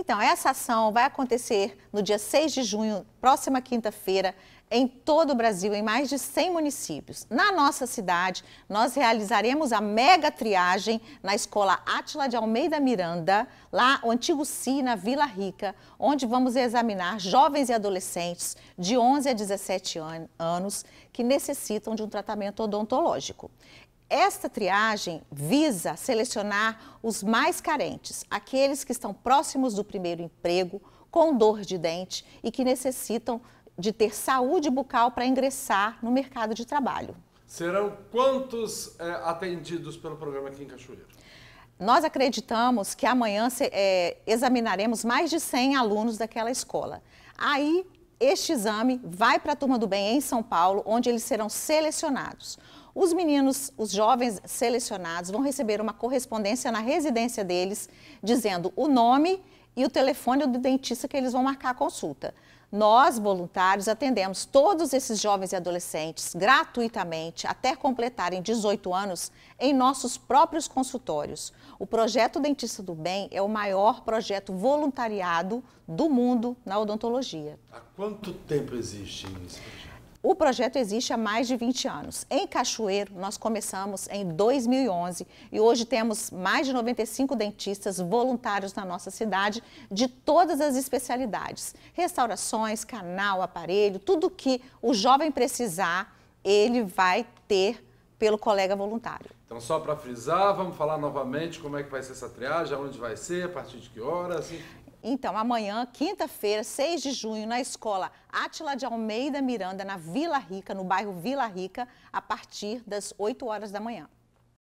Então, essa ação vai acontecer no dia 6 de junho, próxima quinta-feira, em todo o Brasil, em mais de 100 municípios. Na nossa cidade, nós realizaremos a mega triagem na escola Átila de Almeida Miranda, lá o antigo CI, na Vila Rica, onde vamos examinar jovens e adolescentes de 11 a 17 an anos que necessitam de um tratamento odontológico. Esta triagem visa selecionar os mais carentes, aqueles que estão próximos do primeiro emprego, com dor de dente e que necessitam de ter saúde bucal para ingressar no mercado de trabalho. Serão quantos é, atendidos pelo programa aqui em Cachoeira? Nós acreditamos que amanhã é, examinaremos mais de 100 alunos daquela escola. Aí, este exame vai para a Turma do Bem em São Paulo, onde eles serão selecionados. Os meninos, os jovens selecionados, vão receber uma correspondência na residência deles, dizendo o nome e o telefone do dentista que eles vão marcar a consulta. Nós, voluntários, atendemos todos esses jovens e adolescentes gratuitamente até completarem 18 anos em nossos próprios consultórios. O projeto Dentista do Bem é o maior projeto voluntariado do mundo na odontologia. Há quanto tempo existe isso? O projeto existe há mais de 20 anos. Em Cachoeiro, nós começamos em 2011 e hoje temos mais de 95 dentistas voluntários na nossa cidade de todas as especialidades: restaurações, canal, aparelho, tudo que o jovem precisar, ele vai ter pelo colega voluntário. Então, só para frisar, vamos falar novamente como é que vai ser essa triagem, onde vai ser, a partir de que horas. Assim. Então, amanhã, quinta-feira, 6 de junho, na escola Átila de Almeida Miranda, na Vila Rica, no bairro Vila Rica, a partir das 8 horas da manhã.